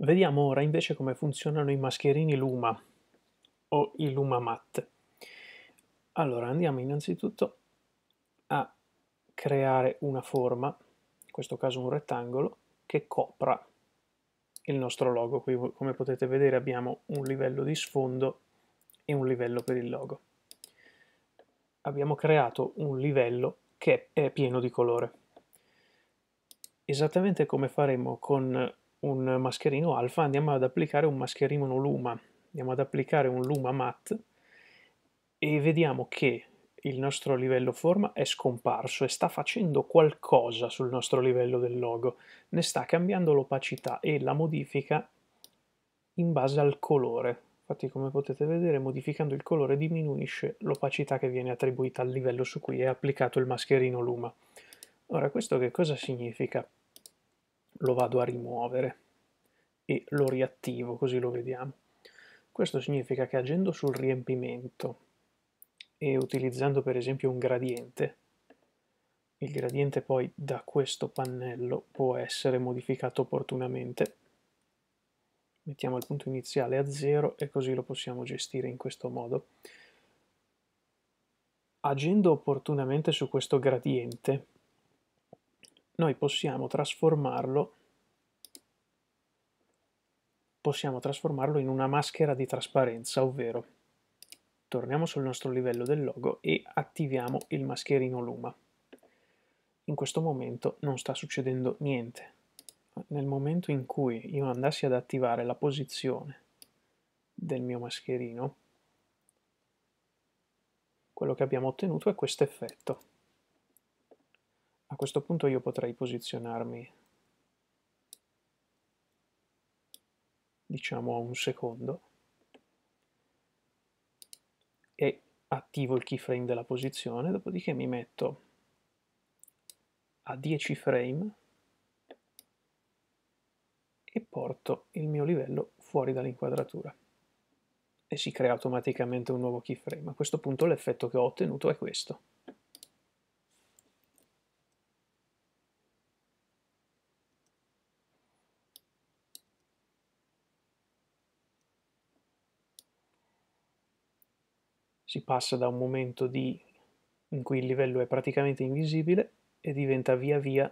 Vediamo ora invece come funzionano i mascherini Luma o i Luma Matte. Allora andiamo innanzitutto a creare una forma, in questo caso un rettangolo, che copra il nostro logo. Qui come potete vedere abbiamo un livello di sfondo e un livello per il logo. Abbiamo creato un livello che è pieno di colore. Esattamente come faremo con un mascherino alfa, andiamo ad applicare un mascherino luma, andiamo ad applicare un luma matte e vediamo che il nostro livello forma è scomparso e sta facendo qualcosa sul nostro livello del logo, ne sta cambiando l'opacità e la modifica in base al colore. Infatti come potete vedere modificando il colore diminuisce l'opacità che viene attribuita al livello su cui è applicato il mascherino Luma. Ora questo che cosa significa? lo vado a rimuovere e lo riattivo così lo vediamo. Questo significa che agendo sul riempimento e utilizzando per esempio un gradiente, il gradiente poi da questo pannello può essere modificato opportunamente. Mettiamo il punto iniziale a 0 e così lo possiamo gestire in questo modo. Agendo opportunamente su questo gradiente, noi possiamo trasformarlo possiamo trasformarlo in una maschera di trasparenza, ovvero torniamo sul nostro livello del logo e attiviamo il mascherino Luma. In questo momento non sta succedendo niente. Nel momento in cui io andassi ad attivare la posizione del mio mascherino, quello che abbiamo ottenuto è questo effetto. A questo punto io potrei posizionarmi diciamo a un secondo e attivo il keyframe della posizione, dopodiché mi metto a 10 frame e porto il mio livello fuori dall'inquadratura e si crea automaticamente un nuovo keyframe. A questo punto l'effetto che ho ottenuto è questo. si passa da un momento di, in cui il livello è praticamente invisibile e diventa via via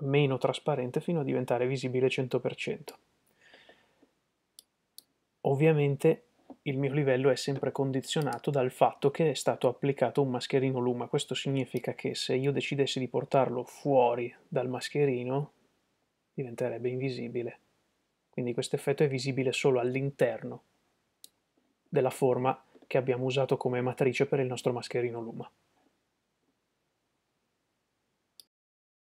meno trasparente fino a diventare visibile 100%. Ovviamente il mio livello è sempre condizionato dal fatto che è stato applicato un mascherino luma. Questo significa che se io decidessi di portarlo fuori dal mascherino diventerebbe invisibile. Quindi questo effetto è visibile solo all'interno della forma che abbiamo usato come matrice per il nostro mascherino Luma.